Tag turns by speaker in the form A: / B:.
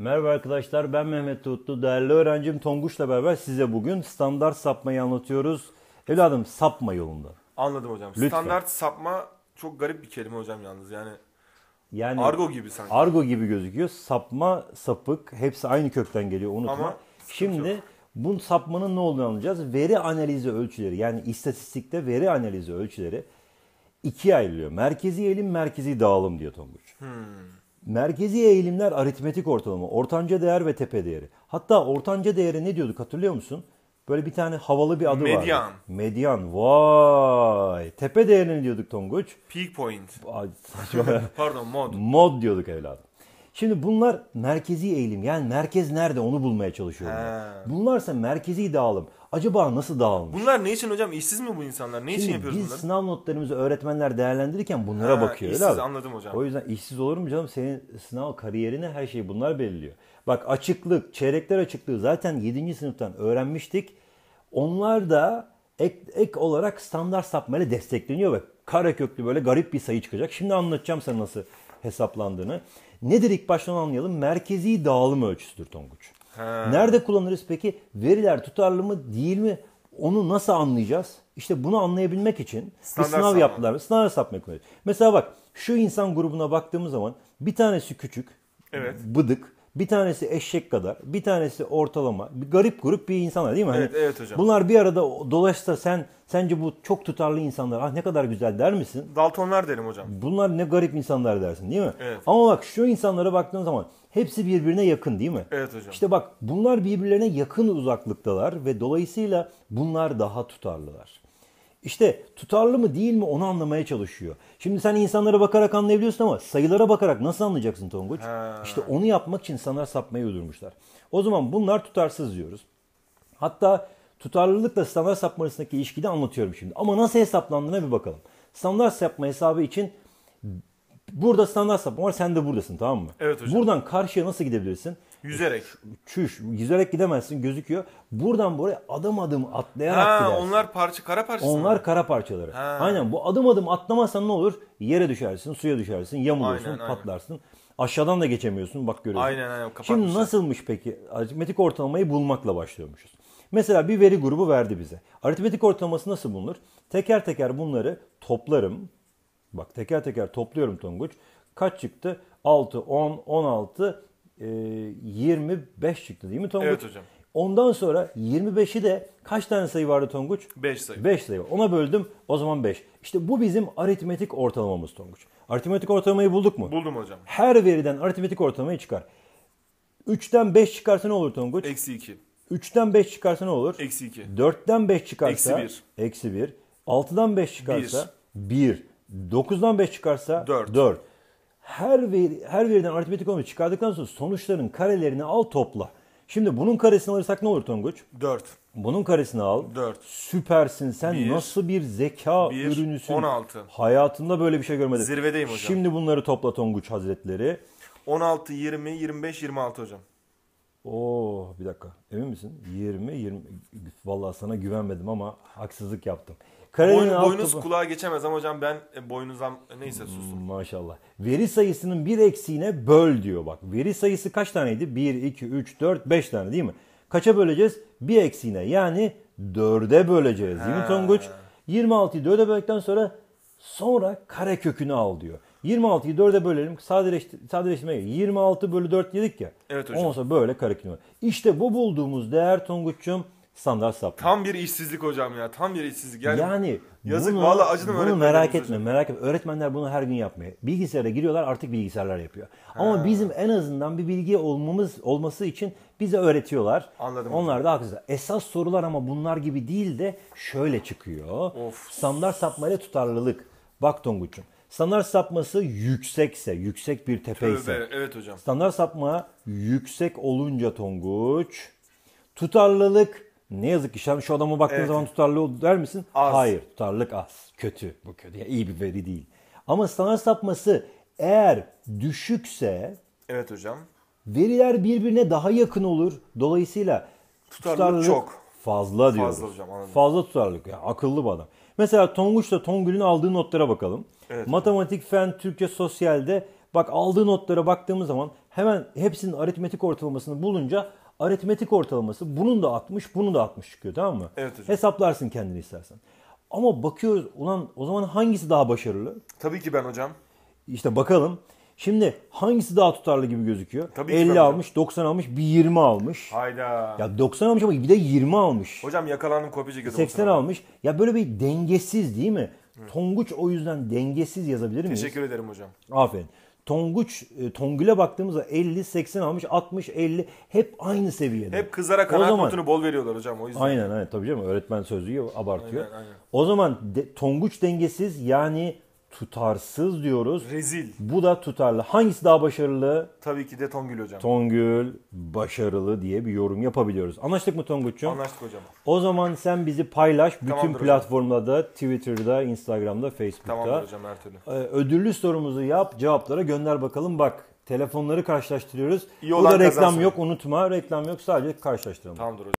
A: Merhaba arkadaşlar ben Mehmet Tutlu. Değerli öğrencim Tonguç'la beraber size bugün standart sapmayı anlatıyoruz. Evladım sapma yolunda. Anladım hocam. Lütfen. Standart sapma çok garip bir kelime hocam yalnız yani. Yani argo gibi sanki. Argo gibi gözüküyor. Sapma, sapık hepsi aynı kökten geliyor unutma. Ama Şimdi yok. bu sapmanın ne olduğunu anlayacağız. Veri analizi ölçüleri yani istatistikte veri analizi ölçüleri ikiye ayrılıyor. Merkezi eğilim, merkezi dağılım diyor Tonguç. Hmm. Merkezi eğilimler aritmetik ortalama, ortanca değer ve tepe değeri. Hatta ortanca değeri ne diyorduk hatırlıyor musun? Böyle bir tane havalı bir adı var. Median. Vardı. Medyan. Vay. Tepe değerini diyorduk Tonguç. Peak point. Pardon mod. Mod diyorduk evladım. Şimdi bunlar merkezi eğilim. Yani merkez nerede onu bulmaya çalışıyorum. He. Bunlarsa merkezi dağılım. Acaba nasıl dağılmış? Bunlar ne için hocam? İşsiz mi bu insanlar? Ne Şimdi için yapıyoruz biz bunları? Biz sınav notlarımızı öğretmenler değerlendirirken bunlara ha, bakıyor. İşsiz abi. anladım hocam. O yüzden işsiz olur mu canım? Senin sınav kariyerine her şeyi bunlar belirliyor. Bak açıklık, çeyrekler açıklığı zaten 7. sınıftan öğrenmiştik. Onlar da ek, ek olarak standart sapmayla destekleniyor ve kare köklü böyle garip bir sayı çıkacak. Şimdi anlatacağım sana nasıl hesaplandığını. Nedir ilk baştan anlayalım? Merkezi dağılım ölçüsüdür Tonguç. Ha. Nerede kullanırız peki? Veriler tutarlı mı değil mi? Onu nasıl anlayacağız? İşte bunu anlayabilmek için standart bir sınav sapma. yaptılar. Standart sapma ekonomisi. Mesela bak şu insan grubuna baktığımız zaman bir tanesi küçük, evet. bıdık, bir tanesi eşek kadar, bir tanesi ortalama. Bir garip grup bir insanlar değil mi? Hani evet, hani evet hocam. Bunlar bir arada dolaşsa sen sence bu çok tutarlı insanlar. Ah ne kadar güzel der misin? Daltonlar derim hocam. Bunlar ne garip insanlar dersin değil mi? Evet. Ama bak şu insanlara baktığın zaman hepsi birbirine yakın değil mi? Evet hocam. İşte bak bunlar birbirlerine yakın uzaklıktalar ve dolayısıyla bunlar daha tutarlılar. İşte tutarlı mı değil mi onu anlamaya çalışıyor. Şimdi sen insanlara bakarak anlayabiliyorsun ama sayılara bakarak nasıl anlayacaksın Tonguç? Ha. İşte onu yapmak için insanlar sapmayı uydurmuşlar. O zaman bunlar tutarsız diyoruz. Hatta tutarlılıkla standart sapma arasındaki ilişkiyi de anlatıyorum şimdi. Ama nasıl hesaplandığına bir bakalım. Standart sapma hesabı için burada standart sapma var sen de buradasın tamam mı? Evet hocam. Buradan karşıya nasıl gidebilirsin? Yüzerek. Çüş. Yüzerek gidemezsin gözüküyor. Buradan buraya adım adım atlayarak ha, gidersin. Onlar parça kara parçası. Onlar mı? kara parçaları. Ha. Aynen bu adım adım atlamazsan ne olur? Yere düşersin, suya düşersin, yamuluyorsun, aynen, patlarsın. Aynen. Aşağıdan da geçemiyorsun bak görüyorsun. Aynen aynen Şimdi nasılmış peki? Aritmetik ortalamayı bulmakla başlıyormuşuz. Mesela bir veri grubu verdi bize. Aritmetik ortalaması nasıl bulunur? Teker teker bunları toplarım. Bak teker teker topluyorum Tonguç. Kaç çıktı? 6, 10, 16, e, ee, 25 çıktı değil mi Tonguç? Evet hocam. Ondan sonra 25'i de kaç tane sayı vardı Tonguç? 5 sayı. 5 sayı. Ona böldüm o zaman 5. İşte bu bizim aritmetik ortalamamız Tonguç. Aritmetik ortalamayı bulduk mu? Buldum hocam. Her veriden aritmetik ortalamayı çıkar. 3'ten 5 çıkarsa ne olur Tonguç? Eksi 2. 3'ten 5 çıkarsa ne olur? Eksi 2. 4'ten 5 çıkarsa? Eksi 1. Eksi 1. 6'dan 5 çıkarsa? 1. 1. 9'dan 5 çıkarsa? 4. 4 her veri, her veriden aritmetik olmayı çıkardıktan sonra sonuçların karelerini al topla. Şimdi bunun karesini alırsak ne olur Tonguç? 4. Bunun karesini al. 4. Süpersin. Sen bir, nasıl bir zeka bir, ürünüsün? 16. Hayatında böyle bir şey görmedim. Zirvedeyim hocam. Şimdi bunları topla Tonguç Hazretleri. 16, 20, 25, 26 hocam. Oo bir dakika. Emin misin? 20 20 vallahi sana güvenmedim ama haksızlık yaptım. Boyun, boynuz topu... kulağa geçemez ama hocam ben e, boynuzam neyse hmm, sustum. Maşallah. Veri sayısının bir eksiğine böl diyor bak. Veri sayısı kaç taneydi? 1, 2, 3, 4, 5 tane değil mi? Kaça böleceğiz? Bir eksiğine yani 4'e böleceğiz Zimtonguç mi Tonguç? 26'yı 4'e böldükten sonra sonra kare kökünü al diyor. 26'yı 4'e bölelim. Sadeleşti, sadeleştirmeye 26 bölü 4 dedik ya. Evet hocam. Ondan sonra böyle karekülme. İşte bu bulduğumuz değer Tonguç'um standart sapma. Tam bir işsizlik hocam ya. Tam bir işsizlik. Yani, yani yazık bunu, valla acıdım bunu merak etme hocam. merak etme. Öğretmenler bunu her gün yapmıyor. Bilgisayara giriyorlar artık bilgisayarlar yapıyor. Ha. Ama bizim en azından bir bilgi olmamız olması için bize öğretiyorlar. Anladım. Onlar da haksız. Esas sorular ama bunlar gibi değil de şöyle çıkıyor. Of. Standart sapma ile tutarlılık. Bak Tonguç'um. Standart sapması yüksekse, yüksek bir tepeyse. ise. Evet hocam. Standart sapma yüksek olunca Tonguç. Tutarlılık ne yazık ki şu adama baktığın evet. zaman tutarlı oldu der misin? Az. Hayır tutarlılık az. Kötü. Bu kötü. Yani iyi bir veri değil. Ama standart sapması eğer düşükse Evet hocam. Veriler birbirine daha yakın olur. Dolayısıyla tutarlılık, tutarlılık çok fazla diyoruz. Fazla hocam anladım. Fazla tutarlılık. Yani akıllı bir adam. Mesela Tonguç'la Tongül'ün aldığı notlara bakalım. Evet. Matematik, fen, Türkçe, sosyalde bak aldığı notlara baktığımız zaman hemen hepsinin aritmetik ortalamasını bulunca aritmetik ortalaması bunun da 60, bunun da 60 çıkıyor tamam mı? Evet hocam. Hesaplarsın kendini istersen. Ama bakıyoruz ulan o zaman hangisi daha başarılı? Tabii ki ben hocam. İşte bakalım. Şimdi hangisi daha tutarlı gibi gözüküyor? Tabii 50 almış, 90 almış, bir 20 almış. Hayda. Ya 90 almış ama bir de 20 almış. Hocam yakalandım kopyacı gibi. 80 almış. almış. Ya böyle bir dengesiz değil mi? Hı. Tonguç o yüzden dengesiz yazabilir miyiz? Teşekkür ederim hocam. Aferin. Tonguç, e, Tongül'e baktığımızda 50, 80 almış, 60, 50 hep aynı seviyede. Hep kızlara kanat o zaman, notunu bol veriyorlar hocam o yüzden. Aynen aynen tabii canım öğretmen sözlüğü abartıyor. Aynen, aynen. O zaman de, Tonguç dengesiz yani tutarsız diyoruz. Rezil. Bu da tutarlı. Hangisi daha başarılı? Tabii ki de Tongül hocam. Tongül başarılı diye bir yorum yapabiliyoruz. Anlaştık mı Tonguç'cum? Anlaştık hocam. O zaman sen bizi paylaş bütün Tamamdır platformlarda, hocam. Twitter'da, Instagram'da, Facebook'ta. Tamamdır hocam her türlü. Ee, ödüllü sorumuzu yap, cevaplara gönder bakalım. Bak telefonları karşılaştırıyoruz. İyi Burada reklam kazansın. yok unutma. Reklam yok sadece karşılaştıralım. Tamamdır hocam.